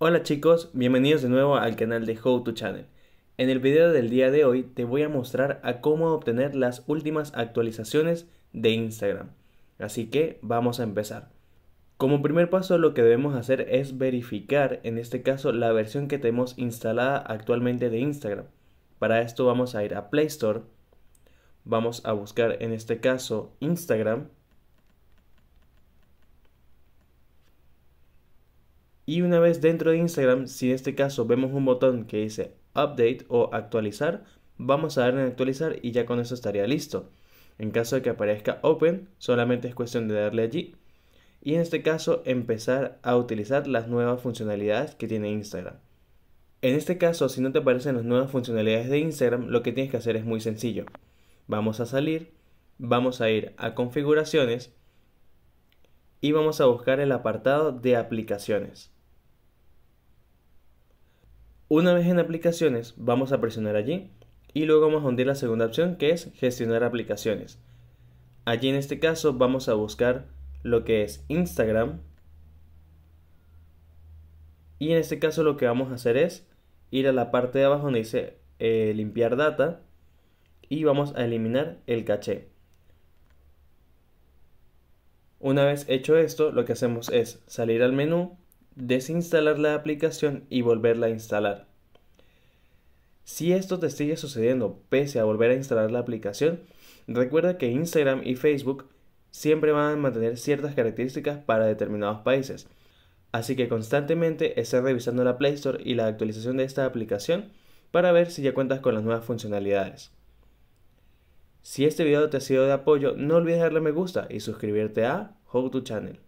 Hola chicos, bienvenidos de nuevo al canal de How to Channel. En el video del día de hoy te voy a mostrar a cómo obtener las últimas actualizaciones de Instagram. Así que vamos a empezar. Como primer paso lo que debemos hacer es verificar en este caso la versión que tenemos instalada actualmente de Instagram. Para esto vamos a ir a Play Store, vamos a buscar en este caso Instagram Y una vez dentro de Instagram, si en este caso vemos un botón que dice Update o Actualizar, vamos a darle en Actualizar y ya con eso estaría listo. En caso de que aparezca Open, solamente es cuestión de darle allí. Y en este caso, empezar a utilizar las nuevas funcionalidades que tiene Instagram. En este caso, si no te aparecen las nuevas funcionalidades de Instagram, lo que tienes que hacer es muy sencillo. Vamos a salir, vamos a ir a configuraciones y vamos a buscar el apartado de aplicaciones. Una vez en aplicaciones, vamos a presionar allí y luego vamos a hundir la segunda opción que es gestionar aplicaciones. Allí en este caso vamos a buscar lo que es Instagram. Y en este caso lo que vamos a hacer es ir a la parte de abajo donde dice eh, limpiar data y vamos a eliminar el caché. Una vez hecho esto, lo que hacemos es salir al menú desinstalar la aplicación y volverla a instalar. Si esto te sigue sucediendo pese a volver a instalar la aplicación, recuerda que Instagram y Facebook siempre van a mantener ciertas características para determinados países. Así que constantemente esté revisando la Play Store y la actualización de esta aplicación para ver si ya cuentas con las nuevas funcionalidades. Si este video te ha sido de apoyo, no olvides darle me gusta y suscribirte a How to Channel.